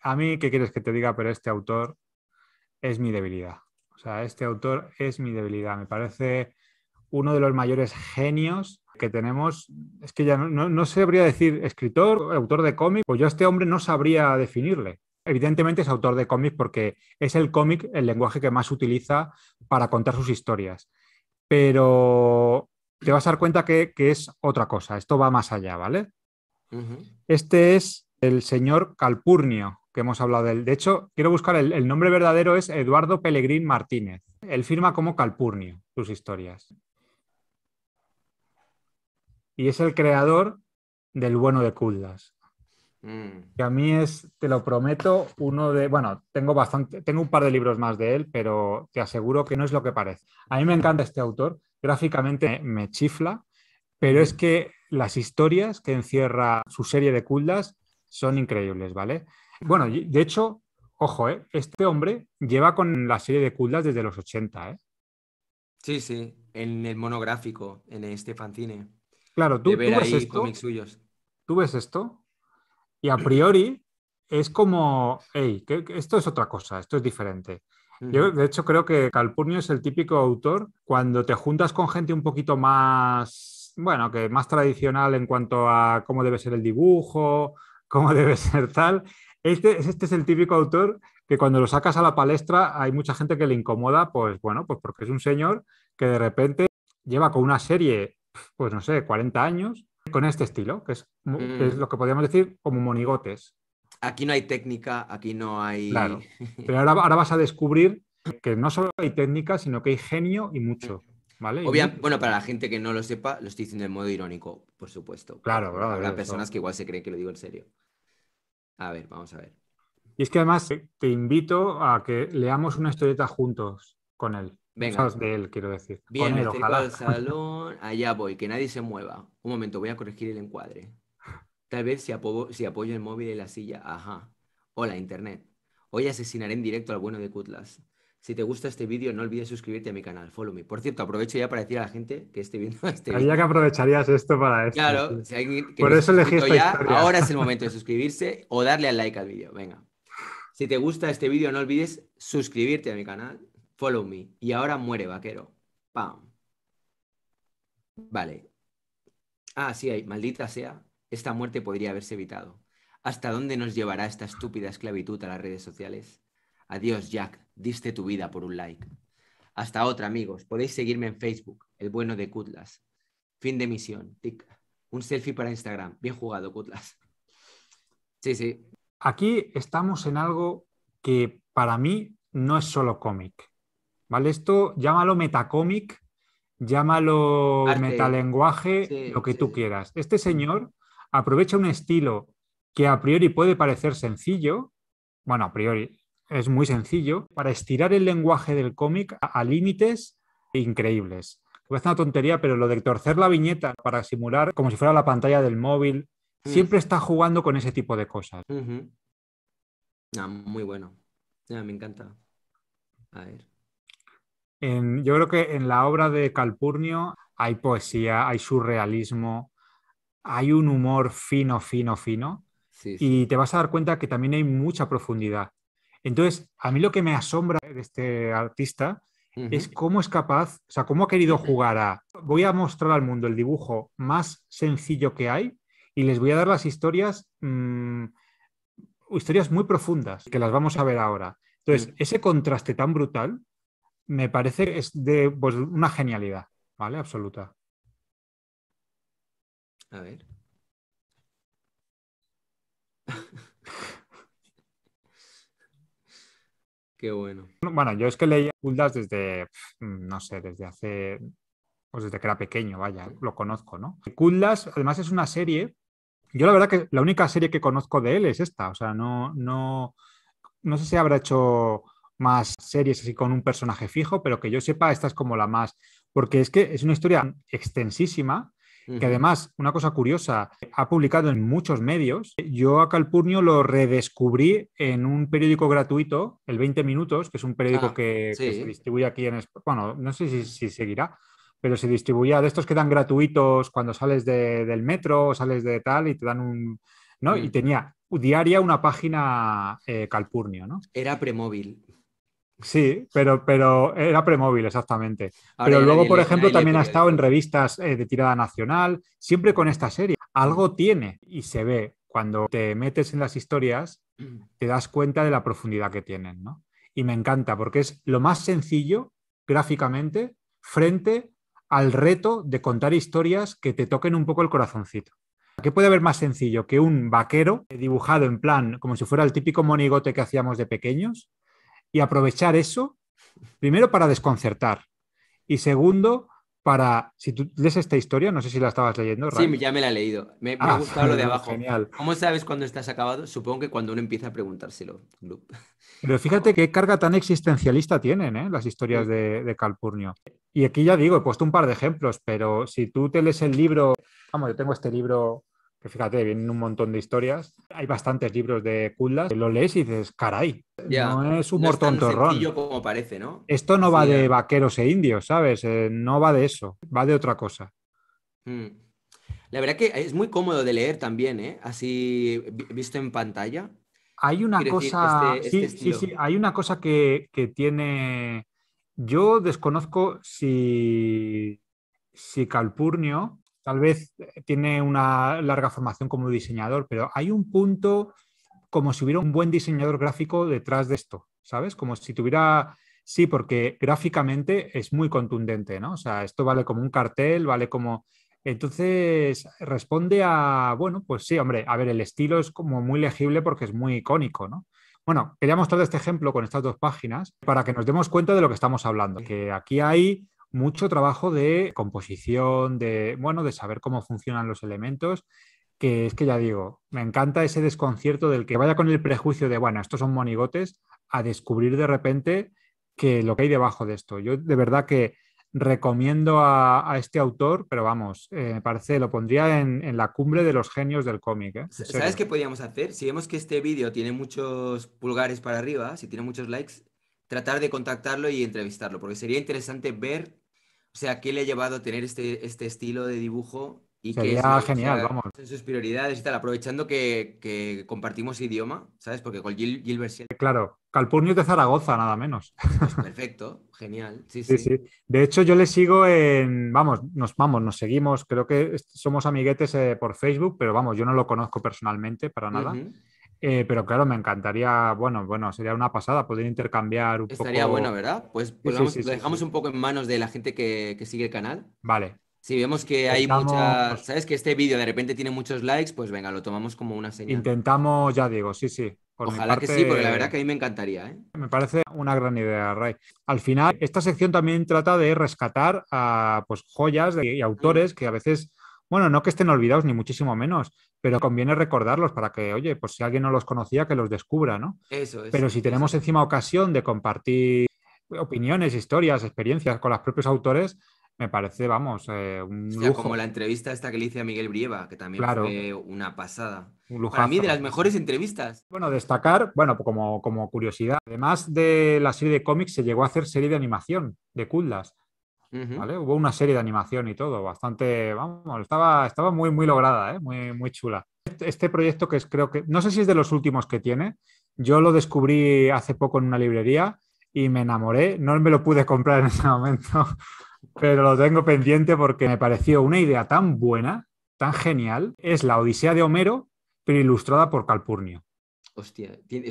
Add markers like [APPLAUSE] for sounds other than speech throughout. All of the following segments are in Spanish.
a mí, ¿qué quieres que te diga? Pero este autor es mi debilidad. O sea, este autor es mi debilidad. Me parece uno de los mayores genios que tenemos. Es que ya no, no, sabría decir escritor, autor de cómic, pues yo a este hombre no sabría definirle. Evidentemente es autor de cómics porque es el cómic el lenguaje que más utiliza para contar sus historias. Pero te vas a dar cuenta que, es otra cosa. Esto va más allá, ¿vale? Este es el señor Calpurnio, hemos hablado de él. De hecho, quiero buscar el, nombre verdadero es Eduardo Pelegrín Martínez. Él firma como Calpurnio sus historias. Y es el creador del bueno de Kuldas. Que mm. a mí es, te lo prometo, uno de. Bueno, tengo bastante, tengo un par de libros más de él, pero te aseguro que no es lo que parece. A mí me encanta este autor, gráficamente me chifla, pero es que las historias que encierra su serie de Kuldas son increíbles, ¿vale? Bueno, de hecho, ojo, eh, este hombre lleva con la serie de Kuldas desde los 80, eh. Sí, sí, en el monográfico, en este fanzine. Claro, tú, ves esto, suyos. Tú ves esto y a priori es como, hey, esto es otra cosa, esto es diferente. Yo, de hecho, creo que Calpurnio es el típico autor cuando te juntas con gente un poquito más, bueno, que más tradicional en cuanto a cómo debe ser el dibujo, cómo [LAUGHS] debe ser tal, este, este, es el típico autor que cuando lo sacas a la palestra hay mucha gente que le incomoda, pues bueno, pues porque es un señor que de repente lleva con una serie, pues no sé, 40 años, con este estilo, que es, mm. lo que podríamos decir como monigotes. Aquí no hay técnica, aquí no hay... Claro, [LAUGHS] pero ahora, ahora vas a descubrir que no solo hay técnica, sino que hay genio y mucho. ¿Vale? bueno, para la gente que no lo sepa, lo estoy diciendo en modo irónico, por supuesto. Claro, claro. Habrá personas que igual se creen que lo digo en serio. A ver, vamos a ver. Y es que además eh, te invito a que leamos una historieta juntos con él. Venga. de él, quiero decir. Bien, con al salón, allá voy, que nadie se mueva. Un momento, voy a corregir el encuadre. Tal vez si, apoyo el móvil en la silla, ajá. Hola, internet. Hoy asesinaré en directo al bueno de Cutlas. Si te gusta este vídeo, no olvides suscribirte a mi canal, follow me. Por cierto, aprovecho ya para decir a la gente que esté viendo [LAUGHS] este vídeo. que aprovecharías esto para esto. Claro, Por eso ahora es el [LAUGHS] momento de suscribirse o darle al like al vídeo. Venga. Si te gusta este vídeo, no olvides suscribirte a mi canal, follow me. Y ahora muere, vaquero. Pam. Vale. Ah, sí, hay. Maldita sea. Esta muerte podría haberse evitado. ¿Hasta dónde nos llevará esta estúpida esclavitud a las redes sociales? Adiós, Jack diste tu vida por un like. Hasta otra, amigos. Podéis seguirme en Facebook, el bueno de Cutlas. Fin de misión. Un selfie para Instagram. Bien jugado, Cutlas. Sí, sí. Aquí estamos en algo que para mí no es solo cómic. ¿Vale? Esto llámalo metacómic, llámalo metalenguaje, lo que tú quieras. Este señor aprovecha un estilo que a priori puede parecer sencillo, bueno, a priori, es muy sencillo, para estirar el lenguaje del cómic a, límites increíbles. es una tontería, pero lo de torcer la viñeta para simular como si fuera la pantalla del móvil, mm. siempre está jugando con ese tipo de cosas. Ah, muy bueno. me encanta. A ver. yo creo que en la obra de Calpurnio hay poesía, hay surrealismo, hay un humor fino, fino, fino. Y te vas a dar cuenta que también hay mucha profundidad. Entonces, a mí lo que me asombra de este artista es cómo es capaz, o sea, cómo ha querido jugar a, voy a mostrar al mundo el dibujo más sencillo que hay y les voy a dar las historias, mm, historias muy profundas, que las vamos a ver ahora. Entonces, ese contraste tan brutal me parece es de pues, una genialidad, ¿vale? Absoluta. A ver. Qué bueno. Bueno, yo es que leía Kudlas desde, mm, no sé, desde hace, pues desde que era pequeño, vaya, lo conozco, ¿no? Kuldas, además, es una serie, yo la verdad que la única serie que conozco de él es esta, o sea, no, no, no sé si habrá hecho más series así con un personaje fijo, pero que yo sepa, esta es como la más, porque es que es una historia extensísima que además, una cosa curiosa, ha publicado en muchos medios. Yo a Calpurnio lo redescubrí en un periódico gratuito, el 20 Minutos, que es un periódico ah, que, se distribuye aquí en España. Bueno, no sé si, seguirá, pero se distribuía de estos que dan gratuitos cuando sales del metro o sales de tal y te dan un... ¿no? Y tenía diaria una página eh, Calpurnio, ¿no? Era premóvil. Sí, pero, pero era premóvil, exactamente. pero luego, por ejemplo, también ha estado en revistas eh, de tirada nacional, siempre con esta serie. Algo tiene y se ve. Cuando te metes en las historias, te das cuenta de la profundidad que tienen, ¿no? Y me encanta porque es lo más sencillo gráficamente frente al reto de contar historias que te toquen un poco el corazoncito. ¿Qué puede haber más sencillo que un vaquero dibujado en plan como si fuera el típico monigote que hacíamos de pequeños? y aprovechar eso, primero para desconcertar y segundo para, si tú lees esta historia, no sé si la estabas leyendo. Sí, ya me la he leído. Me, ah, ha gustado lo de [LAUGHS] abajo. Genial. ¿Cómo sabes cuando estás acabado? Supongo que cuando uno empieza a preguntárselo. Pero fíjate qué carga tan existencialista tienen ¿eh? las historias de, de Calpurnio. Y aquí ya digo, he puesto un par de ejemplos, pero si tú te lees el libro, vamos, yo tengo este libro que pues fíjate, vienen un montón de historias. Hay bastantes libros de Kudlas, lo lees y dices, caray, no es un no Esto no va de vaqueros e indios, ¿sabes? Eh, no va de eso, va de otra cosa. Mm. La verdad que es muy cómodo de leer también, ¿eh? Así visto en pantalla. Hay una cosa, este, este sí, sí, sí, hay una cosa que, que tiene... Yo desconozco si, si Calpurnio tal vez eh, tiene una larga formación como diseñador, pero hay un punto como si hubiera un buen diseñador gráfico detrás de esto, ¿sabes? Como si tuviera, sí, porque gráficamente es muy contundente, ¿no? O sea, esto vale como un cartel, vale como... Entonces responde a, bueno, pues sí, hombre, a ver, el estilo es como muy legible porque es muy icónico, ¿no? Bueno, quería mostrar este ejemplo con estas dos páginas para que nos demos cuenta de lo que estamos hablando, que aquí hay mucho trabajo de composición, de, bueno, de saber cómo funcionan los elementos, que es que ya digo, me encanta ese desconcierto del que vaya con el prejuicio de, bueno, estos son monigotes, a descubrir de repente que lo que hay debajo de esto. Yo de verdad que recomiendo a, este autor, pero vamos, eh, me parece, lo pondría en, la cumbre de los genios del cómic. ¿eh? ¿Sabes qué podríamos hacer? Si vemos que este vídeo tiene muchos pulgares para arriba, si tiene muchos likes, tratar de contactarlo y entrevistarlo, porque sería interesante ver o sea, ¿qué le ha llevado a tener este, este estilo de dibujo? Y Sería que genial, vamos. En sus prioridades y tal, aprovechando que, compartimos idioma, ¿sabes? Porque con Gil, Gilbert Claro, Calpurnio de Zaragoza, nada menos. Pues [LAUGHS] perfecto, genial. Sí sí, De hecho, yo le sigo en. Vamos, nos vamos, nos seguimos. Creo que somos amiguetes eh, por Facebook, pero vamos, yo no lo conozco personalmente para nada. Eh, pero claro, me encantaría, bueno, bueno, sería una pasada poder intercambiar un Estaría bueno, ¿verdad? Pues, lo dejamos un poco en manos de la gente que, sigue el canal. Vale. Si vemos que hay muchas, ¿sabes? Que este vídeo de repente tiene muchos likes, pues venga, lo tomamos como una señal. Intentamos, ya digo, sí, sí. Por Ojalá que sí, porque la verdad que a mí me encantaría. ¿eh? Me parece una gran idea, Ray. Al final, esta sección también trata de rescatar a pues, joyas y autores mm. que a veces bueno, no que estén olvidados, ni muchísimo menos, pero conviene recordarlos para que, oye, pues si alguien no los conocía, que los descubra, ¿no? Eso, es. Pero si tenemos encima ocasión de compartir opiniones, historias, experiencias con los propios autores, me parece, vamos, eh, un como la entrevista esta que le hice a Miguel Brieva, que también fue una pasada. Un Para mí, de las mejores entrevistas. Bueno, destacar, bueno, pues como, como curiosidad, además de la serie de cómics, se llegó a hacer serie de animación de Kudlas. Hubo una serie de animación y todo, bastante, vamos, estaba, estaba muy, muy lograda, ¿eh? muy, muy chula. Este, este, proyecto que es, creo que, no sé si es de los últimos que tiene, yo lo descubrí hace poco en una librería y me enamoré, no me lo pude comprar [LAUGHS] en ese momento, pero lo tengo pendiente porque me pareció una idea tan buena, tan genial, es la Odisea de Homero, pero ilustrada por Calpurnio. Hostia, alucina, tiene,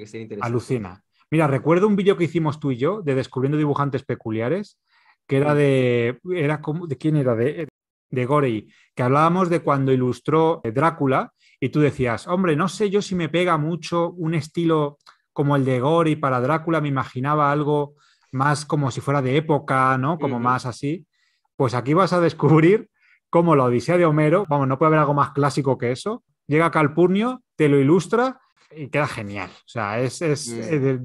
que ser, interesante. Alucina. Mira, recuerdo un vídeo que hicimos tú y yo de Descubriendo Dibujantes Peculiares, que era de. Era como, ¿De quién era? De, de Gorey, que hablábamos de cuando ilustró eh, Drácula y tú decías, hombre, no sé yo si me pega mucho un estilo como el de Gorey para Drácula, me imaginaba algo más como si fuera de época, ¿no? Como más así. Pues aquí vas a descubrir cómo la Odisea de Homero, vamos, no puede haber algo más clásico que eso, llega Calpurnio, te lo ilustra y queda genial. O sea, es, es, eh,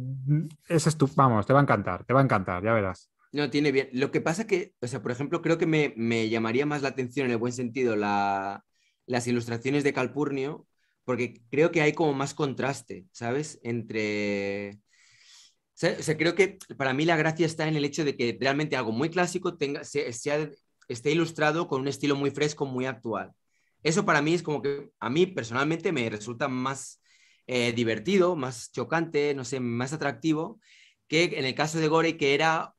es, vamos, te va a encantar, te va a encantar, ya verás. No, tiene bien. Lo que pasa que, o sea, por ejemplo, creo que me, llamaría más la atención en el buen sentido las ilustraciones de Calpurnio, porque creo que hay como más contraste, ¿sabes? Entre... O creo que para mí la gracia está en el hecho de que realmente algo muy clásico tenga, sea, esté ilustrado con un estilo muy fresco, muy actual. Eso para mí es como que a mí personalmente me resulta más eh, divertido, más chocante, no sé, más atractivo, que en el caso de Gorey que era,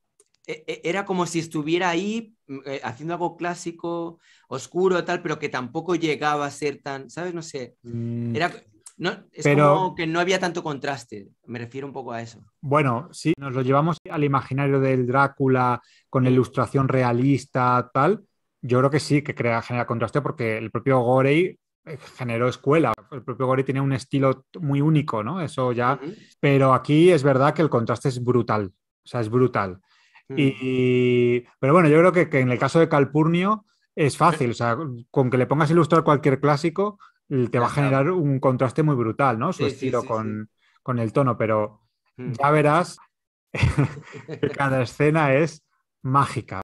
e, e, era como si estuviera ahí mm, eh, haciendo algo clásico, oscuro, tal, pero que tampoco llegaba a ser tan, ¿sabes? No sé. Mm. Era, no, es como que no había tanto contraste, me refiero un poco a eso. Bueno, si nos lo llevamos al imaginario del Drácula con ilustración realista, tal. Yo creo que sí, que crea, genera contraste porque el propio Gorey generó escuela. El propio Gori tiene un estilo muy único, ¿no? Eso ya. Pero aquí es verdad que el contraste es brutal. O sea, es brutal. Mm. y... Pero bueno, yo creo que, en el caso de Calpurnio es fácil. O sea, con que le pongas a ilustrar cualquier clásico, te va a generar un contraste muy brutal, ¿no? Su estilo con, el tono. Pero mm. ya verás [LAUGHS] que cada escena es mágica.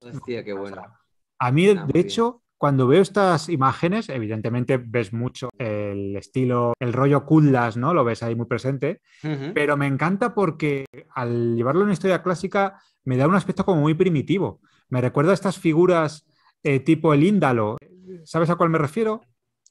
buena. a mí, de hecho, cuando veo estas imágenes, evidentemente ves mucho el estilo, el rollo Kudlas, ¿no? Lo ves ahí muy presente, pero me encanta porque al llevarlo a una historia clásica me da un aspecto como muy primitivo. Me recuerda a estas figuras eh, tipo el índalo. ¿Sabes a cuál me refiero?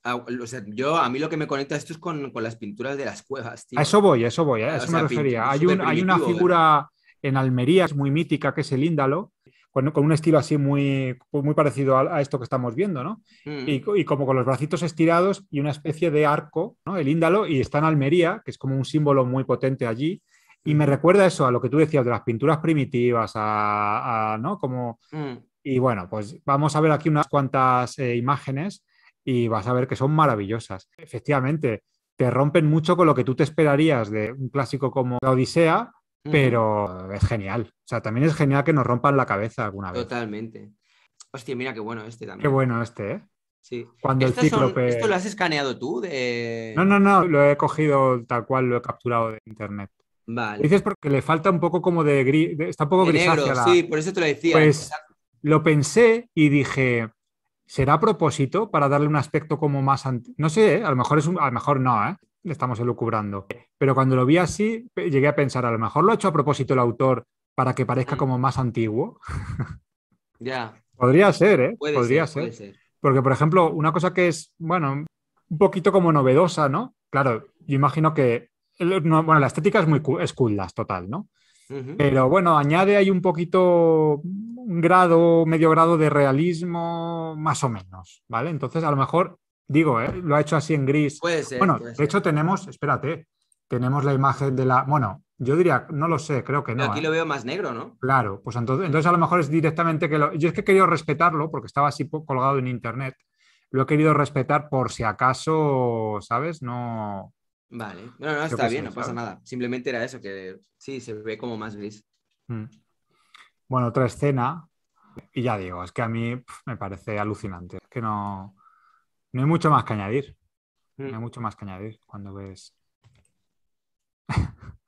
Ah, a, yo, a mí lo que me conecta esto es con, las pinturas de las cuevas, A eso voy, a eso voy, a ah, eso me refería. Hay, una figura en Almería, es muy mítica, que es el índalo, con, un estilo así muy, pues muy parecido a, esto que estamos viendo, ¿no? Mm. Y, como con los bracitos estirados y una especie de arco, ¿no? El índalo, y está en Almería, que es como un símbolo muy potente allí. Y me mm. recuerda eso a lo que tú decías de las pinturas primitivas, ¿no? Como... Mm. Y bueno, pues vamos a ver aquí unas cuantas eh, imágenes y vas a ver que son maravillosas. Efectivamente, te rompen mucho con lo que tú te esperarías de un clásico como La Odisea, pero es genial. O sea, también es genial que nos rompan la cabeza alguna vez. Totalmente. Hostia, mira qué bueno este también. Qué bueno este, ¿eh? Sí. Cuando el ¿Esto lo has escaneado tú? No, no, no, lo he cogido tal cual, lo he capturado de internet. Vale. Dices porque le falta un poco como de gris, está un poco grisáceo Sí, por eso te lo decía. Pues lo pensé y dije, ¿será a propósito para darle un aspecto como más... No sé, ¿eh? a lo mejor es a lo mejor no, ¿eh? le estamos elucubrando. Pero cuando lo vi así, llegué a pensar, a lo mejor lo ha hecho a propósito el autor para que parezca mm. como más antiguo. [LAUGHS] ya. Podría ser, ¿eh? Podría ser, Porque, por ejemplo, una cosa que es, bueno, un poquito como novedosa, ¿no? Claro, yo imagino que, bueno, la estética es muy es total, ¿no? Pero bueno, añade ahí un poquito, un grado, medio grado de realismo, más o menos, ¿vale? Entonces, a lo mejor Digo, ¿eh? lo ha hecho así en gris. Puede ser. Bueno, de hecho tenemos, espérate, tenemos la imagen de la, bueno, yo diría, no lo sé, creo que no. Aquí ¿eh? lo veo más negro, ¿no? Claro, pues entonces, entonces a lo mejor es directamente que lo... Yo es que he querido respetarlo porque estaba así colgado en internet. Lo he querido respetar por si acaso, ¿sabes? No... Vale, no, no, está bien, no pasa nada. Simplemente era eso, que sí, se ve como más gris. Mm. Bueno, otra escena, y ya digo, es que a mí me parece alucinante. Es que no... No hay mucho más que añadir. No hay mm. mucho más que añadir cuando ves. [LAUGHS]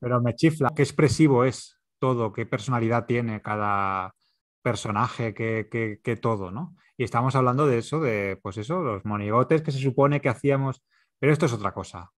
Pero me chifla. Qué expresivo es todo, qué personalidad tiene cada personaje, qué, todo, ¿no? Y estamos hablando de eso, de pues eso, los monigotes que se supone que hacíamos. Pero esto es otra cosa.